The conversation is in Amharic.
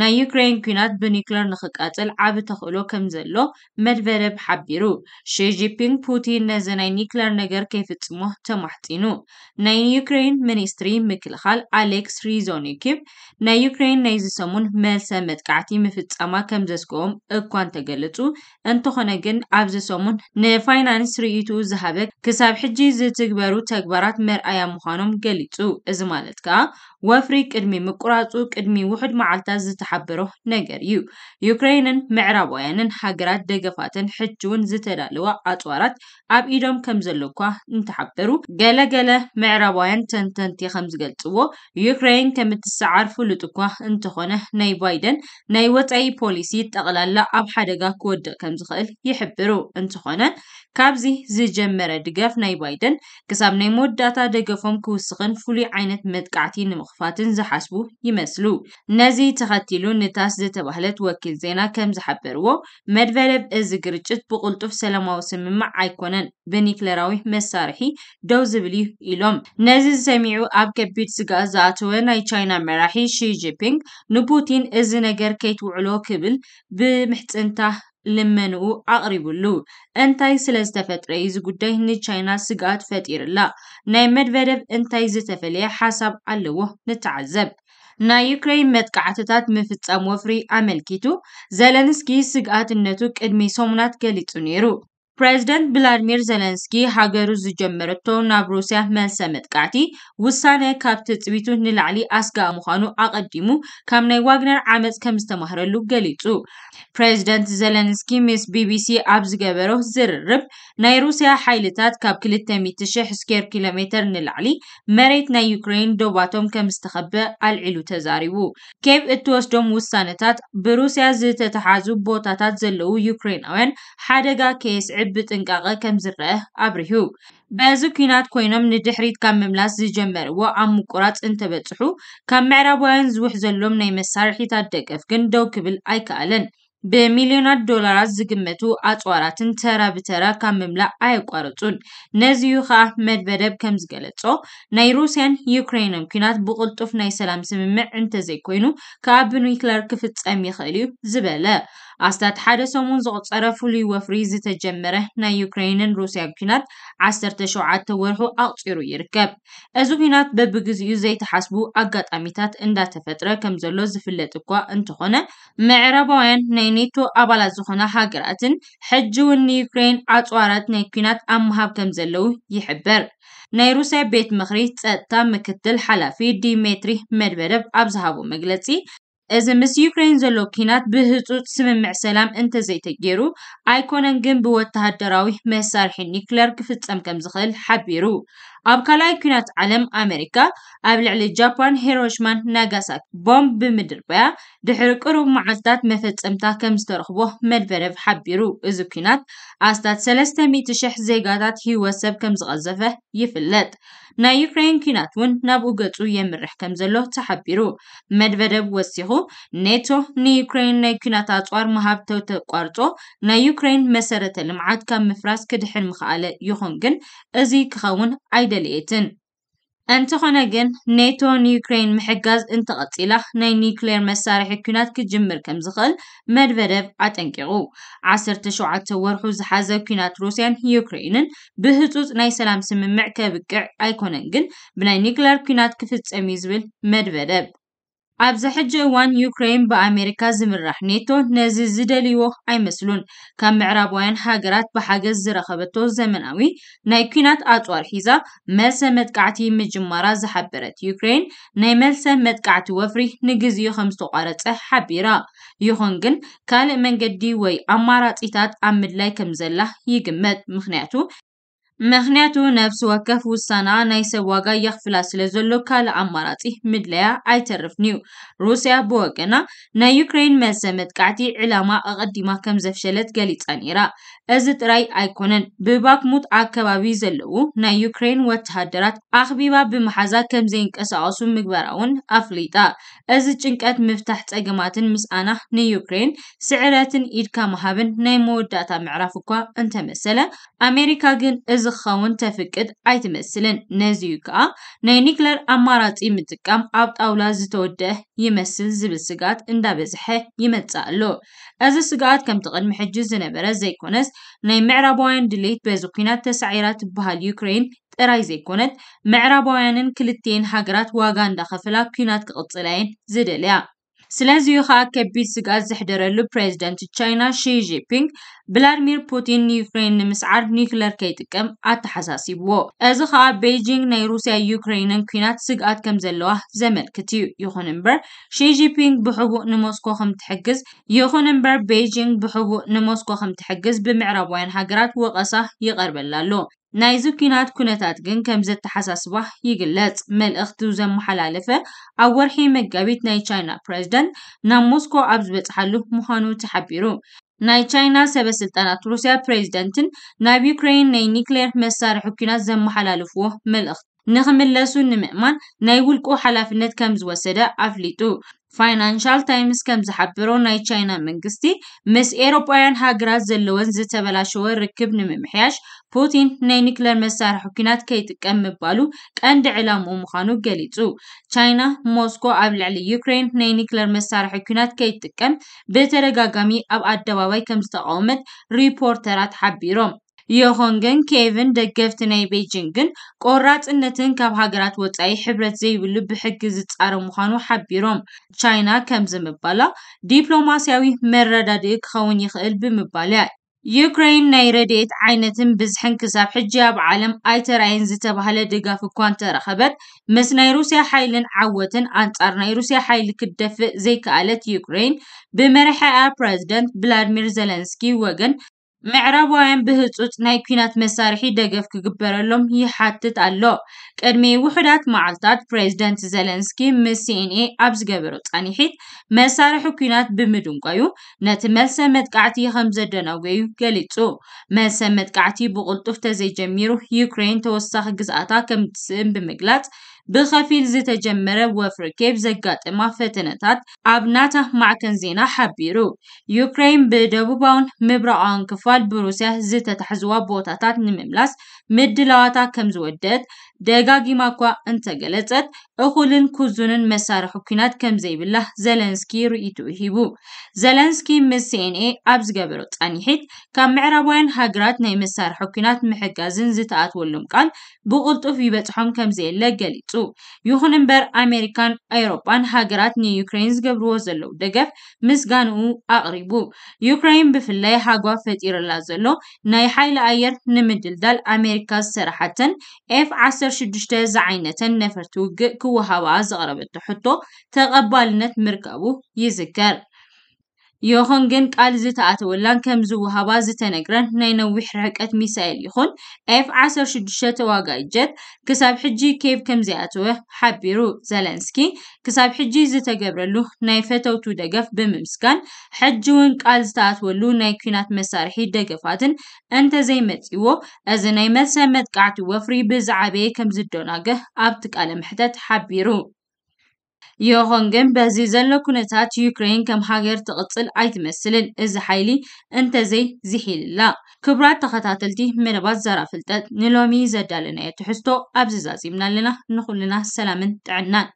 ናይ ዩክሬን ኩናት ብኒክለር ንኽቃፅል ዓብ ተኽእሎ ከም ዘሎ መድቨደብ ሓቢሩ ሺጂፒንግ ፑቲን ነዚ ናይ ኒክለር ነገር ከይፍፅሞ ተማሕፂኑ ናይ ዩክሬን ሚኒስትሪ ምክልኻል ኣሌክስ ሪዞኒኪቭ ናይ ዩክሬን ናይ ዝሰሙን መልሰ መጥቃዕቲ ምፍፃማ ከም ዘስክኦም እኳ እንተገለፁ እንተኾነ ግን ኣብ ዝሰሙን ንፋይናንስ ርኢቱ ዝሃበ ክሳብ ሕጂ ዝትግበሩ ተግባራት መርኣያ ምዃኖም ገሊፁ እዚ ማለት ከኣ ወፍሪ ቅድሚ ምቁራፁ ቅድሚ ውሕድ መዓልታት ተሓብሮ ነገር እዩ ዩክሬንን ምዕራባውያንን ሃገራት ደገፋትን ሕጂውን ዝተዳለዋ ኣፅዋራት ኣብ ኢዶም ከም ዘሎ እኳ እንተሓበሩ ገለገለ ምዕራባውያን ተንተንቲ ከም ዝገልፅዎ ዩክሬን ከም እትሰዓር ፍሉጥ እኳ እንተኾነ ናይ ባይደን ናይ ወፃኢ ፖሊሲ ጠቕላላ ኣብ ሓደጋ ክወድቕ ከም ዝኽእል ይሕብሩ እንተኾነ ካብዚ ዝጀመረ ድጋፍ ናይ ባይደን ክሳብ ናይ መወዳእታ ደገፎም ክውስኽን ፍሉይ ዓይነት መጥቃዕቲ ንምኽፋትን ዝሓስቡ ይመስሉ ነዚ ተኸቲሉ ንታስ ዝተባህለት ወኪል ዜና ከም ዝሓበርዎ መድበለብ እዚ ግርጭት ብቕልጡፍ ሰላማዊ ስምማዕ ኣይኮነን ብኒክለራዊ መሳርሒ ደው ዝብል እዩ ኢሎም ነዚ ዝሰሚዑ ኣብ ከቢድ ስጋ ዝኣተወ ናይ ቻይና መራሒ ሺ ጂንፒንግ ንፑቲን እዚ ነገር ከይትውዕሎ ክብል ብምሕፅንታ ልመንኡ ኣቕሪቡሉ እንታይ ስለ ዝተፈጥረ እዩ እዚ ጉዳይ ንቻይና ስጋኣት ፈጢሩላ ናይ መድቨደብ እንታይ ዝተፈለየ ሓሳብ ኣለዎ ንተዓዘብ ናይ ዩክሬን መጥቃዕትታት ምፍፃም ወፍሪ ኣመልኪቱ ዘለንስኪ ስግኣትነቱ ቅድሚ ሶሙናት ገሊጹ ነይሩ ፕሬዚደንት ብላድሚር ዘለንስኪ ሃገሩ ዝጀመረቶ ናብ ሩስያ መልሰ መጥቃዕቲ ውሳነ ካብ ትፅቢቱ ንላዕሊ ኣስጋ ምዃኑ ኣቐዲሙ ካብ ናይ ዋግነር ዓመፅ ከም ዝተማህረሉ ገሊጹ ፕሬዚደንት ዘለንስኪ ምስ ቢቢሲ ኣብ ዝገበሮ ዝርርብ ናይ ሩስያ ሓይልታት ካብ 200,000 ስኬር ኪሎ ሜትር ንላዕሊ መሬት ናይ ዩክሬን ደባቶም ከም ዝተኸበ ኣልዒሉ ተዛሪቡ ኬብ እትወስዶም ውሳነታት ብሩስያ ዝተተሓዙ ቦታታት ዘለዉ ዩክሬናውያን ሓደጋ ከየስዕብ ብጥንቃቐ ከም ዝረአ ኣብሪሁ በዚ ኩናት ኮይኖም ንድሕሪት ካብ ምምላስ ዝጀመርዎ ኣብ ምቁራፅ እንተበፅሑ ካብ ምዕራባውያን ዝውሕ ዘሎም ናይ መሳርሒታት ደገፍ ግን ደው ክብል ኣይከኣለን ብሚልዮናት ዶላራት ዝግመቱ ኣፅዋራትን ተራ ብተራ ካብ ምምላእ ኣየቋርፁን ነዚዩ ከዓ መድበደብ ከም ዝገለጾ ናይ ሩስያን ዩክሬንን ኩናት ብቕልጡፍ ናይ ሰላም ስምምዕ እንተዘይኮይኑ ከዓ ብኒክለር ክፍፀም ይኽእል እዩ ዝበለ ኣስታት ሓደ ሰሙን ዝቑፀረ ፍሉይ ወፍሪ ዝተጀመረ ናይ ዩክሬንን ሩስያ ኩናት 17 ወርሑ ኣቕፂሩ ይርከብ እዚ ኩናት በቢግዚኡ ዘይተሓስቡ ኣጋጣሚታት እንዳተፈጥረ ከም ዘሎ ዝፍለጥ እኳ እንተኾነ ምዕራባውያን ናይ ኔቶ ኣባላት ዝኾነ ሃገራትን ሕጂ እውን ንዩክሬን ኣፅዋራት ናይ ኩናት ኣብ ምሃብ ከም ዘለው ይሕበር ናይ ሩስያ ቤት ምክሪ ፀጥታ ምክትል ሓላፊ ዲሜትሪ መድበደብ ኣብ ዝሃቦ መግለፂ እዚ ምስ ዩክሬን ዘሎ ኪናት ብህፁፅ ስምምዕ ሰላም እንተዘይተገይሩ ኣይኮነን ግን ብወተሃደራዊ መሳርሒ ኒክለር ክፍፀም ከም ዝኽእል ሓቢሩ ኣብ ካልኣይ ኩናት ዓለም ኣሜሪካ ኣብ ልዕሊ ጃፓን ሂሮሽማን ናጋሳኪ ቦምብ ብምድርበያ ድሕሪ ቅሩብ መዓልትታት መፈፀምታ ከም ዝተረኽቦ መድበረብ ሓቢሩ እዚ ኩናት ኣስታት 300,000 ዜጋታት ሂወት ሰብ ከም ዝቐዘፈ ይፍለጥ ናይ ዩክሬን ኩናት እውን ናብኡ ገፁ የምርሕ ከም ዘሎ ተሓቢሩ መድበደብ ወሲኹ ኔቶ ንዩክሬን ናይ ኩናት ኣፅዋር ምሃብ ተቋርፆ ናይ ዩክሬን መሰረተ ልምዓት ካብ ምፍራስ ክድሕን ምኽኣለ ይኹን ግን እዚ ክኸውን ኣይ ኣይደልየትን እንተኾነ ግን ኔቶ ንዩክሬን ምሕጋዝ እንተቐፂላ ናይ ኒውክሌር መሳርሒ ኩናት ክጅምር ከም ዝኽእል መድቨደቭ ኣጠንቂቑ 17 ወርሑ ዝሓዘ ኩናት ሩስያን ዩክሬንን ብህፁፅ ናይ ሰላም ስምምዕ ከብቅዕ ኣይኮነን ግን ብናይ ኒውክሌር ኩናት ክፍፀም እዩ ዝብል መድቨደቭ ኣብዚ ሕጂ እዋን ዩክሬን ብኣሜሪካ ዝምራሕ ኔቶ ነዚ ዝደልይዎ ኣይመስሉን ካብ ምዕራባውያን ሃገራት ብሓገዝ ዝረኸበቶ ዘመናዊ ናይ ኩናት ኣፅዋር ሒዛ መልሰ መጥቃዕቲ ምጅማራ ዝሓበረት ዩክሬን ናይ መልሰ መጥቃዕቲ ወፍሪ ንግዚኡ ከም ዝተቋረፀ ሓቢራ ይኹን ግን ካልእ መንገዲ ወይ ኣማራፂታት ኣብ ምድላይ ከም ዘላ ይግመት ምክንያቱ ምክንያቱ ነብሲ ወከፍ ውሳና ናይ ሰብ ዋጋ የኽፍላ ስለ ዘሎ ካልእ ኣማራፂ ምድለያ ኣይተርፍን እዩ ሩስያ ብወገና ናይ ዩክሬን መልሰ መጥቃዕቲ ዕላማ ኣቐዲማ ከም ዘፍሸለት ገሊፃ ነይራ እዚ ጥራይ ኣይኮነን ብባክሙት ኣከባቢ ዘለዉ ናይ ዩክሬን ወተሃደራት ኣኽቢባ ብመሓዛ ከም ዘይንቀሳቀሱ ምግበራ እውን ኣፍሊጣ እዚ ጭንቀት ምፍታሕ ፀገማትን ምስኣና ንዩክሬን ስዕረትን ኢድካ መሃብን ናይ መወዳእታ ምዕራፍ እኳ እንተመሰለ ኣሜሪካ ግን እዚ ዝኸውን ተፍቅድ ኣይትመስልን ነዚዩ ከዓ ናይ ኒክለር ኣማራፂ ምጥቃም ኣብ ጣውላ ዝተወድህ ይመስል ዝብል ስጋት እንዳበዝሐ ይመፅእ ኣሎ እዚ ስጋኣት ከምቲ ቅድሚ ሕጂ ዝነበረ ዘይኮነስ ናይ ምዕራባውያን ድሌት በዚ ኩናት ተሳዒራ ትበሃል ዩክሬን ጥራይ ዘይኮነት ምዕራባውያንን ክልቴን ሃገራት ዋጋ እንዳኸፈላ ኩናት ክቕፅላየን ዝደልያ ስለዚ ከዓ ከቢድ ስጋት ዝሕደረሉ ፕሬዚደንት ቻይና ሺጂፒንግ ብላድሚር ፑቲን ንዩክሬን ንምስዓር ኒክለር ከይጥቀም ኣተሓሳሲብዎ እዚ ከዓ ቤጂንግ ናይ ሩስያ ዩክሬንን ኩናት ስግኣት ከም ዘለዋ ዘመልክት እዩ ይኹን እምበር ሺጂፒንግ ብሕቡእ ንሞስኮ ከም ትሕግዝ ይኹን እምበር ቤጂንግ ብሕቡእ ንሞስኮ ከም ትሕግዝ ብምዕራባውያን ሃገራት ወቀሳ ይቐርበላ ኣሎ ናይ ዙኪናት ኩነታት ግን ከም ዘተሓሳስባ ይግለጽ። መልእኽቲ ዘመሓላለፈ ኣብ ወርሒ መጋቢት ናይ ቻይና ፕረዚደንት ናብ ሞስኮ ኣብ ዝበፅሓሉ ምዃኑ ተሓቢሩ ናይ ቻይና ሰበ ስልጣናት ሩስያ ፕሬዚደንትን ናብ ዩክሬን ናይ ኒክሌር መሳርሒ ኩናት ዘመሓላልፍዎ መልእኽቲ ንኽምለሱ ንምእማን ናይ ውልቁ ሓላፍነት ከም ዝወሰደ ኣፍሊጡ ፋይናንሻል ታይምስ ከም ዝሓብሮ ናይ ቻይና መንግስቲ ምስ ኤሮጳውያን ሃገራት ዘለወን ዝተበላሸወ ርክብ ንምምሕያሽ ፑቲን ናይ ኒክለር መሳርሒ ኩናት ከይጥቀም ምባሉ ቀንዲ ዕላምኡ ምዃኑ ገሊጹ ቻይና ሞስኮ ኣብ ልዕሊ ዩክሬን ናይ ኒክለር መሳርሒ ኩናት ከይጥቀም ብተደጋጋሚ ኣብ ኣደባባይ ከም ዝተቃወመት ሪፖርተራት ሓቢሮም ይኹን ግን ኬቭን ደገፍቲ ናይ ቤጂንግን ቆራፅነትን ካብ ሃገራት ወፃኢ ሕብረት ዘይብሉ ብሕጊ ዝፃረ ምዃኑ ሓቢሮም ቻይና ከም ዝምባላ ዲፕሎማስያዊ መረዳድኢ ክኸውን ይኽእል ብምባል እያ ዩክሬን ናይ ረድኤት ዓይነትን ብዝሕን ክሳብ ሕጂ ኣብ ዓለም ኣይተራይን ዝተባህለ ድጋፍ እኳ እንተረኸበት ምስ ናይ ሩስያ ሓይልን ዓወትን ኣንጻር ናይ ሩስያ ሓይሊ ክደፍእ ዘይከኣለት ዩክሬን ብመርሐያ ፕረዚደንት ቭላድሚር ዘለንስኪ ወገን ምዕራባውያን ብህፁፅ ናይ ኩናት መሳርሒ ደገፍ ክግበረሎም ይሓትት ኣሎ ቅድሚ ውሕዳት መዓልትታት ፕሬዚደንት ዘለንስኪ ምስ ሲኤንኤ ኣብ ዝገበሮ ፃኒሒት መሳርሒ ኩናት ብምድንቀዩ ነቲ መልሰ መጥቃዕቲ ከም ዘደናጎዩ ገሊፁ መልሰ መጥቃዕቲ ብቕልጡፍ ተዘይጀሚሩ ዩክሬን ተወሳኺ ግዝኣታ ከም ትስእን ብምግላፅ ብኸፊል ዝተጀመረ ወፍሪ ኬብ ዘጋጥማ ፈተነታት ኣብ ናታ ማዕከን ዜና ሓቢሩ ዩክሬን ብደቡባውን ምብራቃውን ክፋል ብሩስያ ዝተታሕዝዋ ቦታታት ንምምላስ ምድላዋታ ከም ዝወደት ደጋጊማ እኳ እንተገለጸት እኹልን ኩዙንን መሳርሒ ኩናት ከም ዘይብላ ዘለንስኪ ርእይቱ ሂቡ ዘለንስኪ ምስ ሲኤንኤ ኣብ ዝገበሮ ጻኒሒት ካብ ምዕራባውያን ሃገራት ናይ መሳርሒ ኩናት ምሕጋዝን ዝተኣትወሎም ቃል ብቕልጡፍ ይበፅሖም ከም ዘየለ ገሊፁ ይኹን እምበር ኣሜሪካን ኣውሮጳን ሃገራት ንዩክሬን ዝገብርዎ ዘለው ደገፍ ምስጋንኡ ኣቕሪቡ ዩክሬን ብፍላይ ሃጓ ፈጢርላ ዘሎ ናይ ሓይሊ ኣየር ንምድልዳል ኣሜሪካ ዝሰራሓተን ኤፍ ترشد جتاز عينة نفر توق كو هواز غربت تحطو تقبل مركبو يذكر ይኹን ግን ቃል ዝተኣተወላን ከም ዝወሃባ ዝተነግረን ናይ ነዊሕ ርሕቀት ሚሳኤል ይኹን ኤፍ 16 ተዋጋኢ ጀት ክሳብ ሕጂ ኬቭ ከም ዘይኣተወ ሓቢሩ ዘለንስኪ ክሳብ ሕጂ ዝተገብረሉ ናይ ፈተውቱ ደገፍ ብምምስጋን ሕጂ እውን ቃል ዝተኣትወሉ ናይ ኩናት መሳርሒ ደገፋትን እንተዘይመፂዎ እዚ ናይ መልሰ መጥቃዕቲ ወፍሪ ብዝዓበየ ከም ዝደናገ ኣብቲ ቃለ ምሕተት ሓቢሩ يوهن جن بازي زلو كنتات يوكرين كم حاجر تقتل عيد مسلن از حيلي انت زي زيحيل لا كبرات تخطاتلتي مربات زرافلتات نلومي زدالنا يتحستو ابززازي منالنا نخلنا سلامن تعنان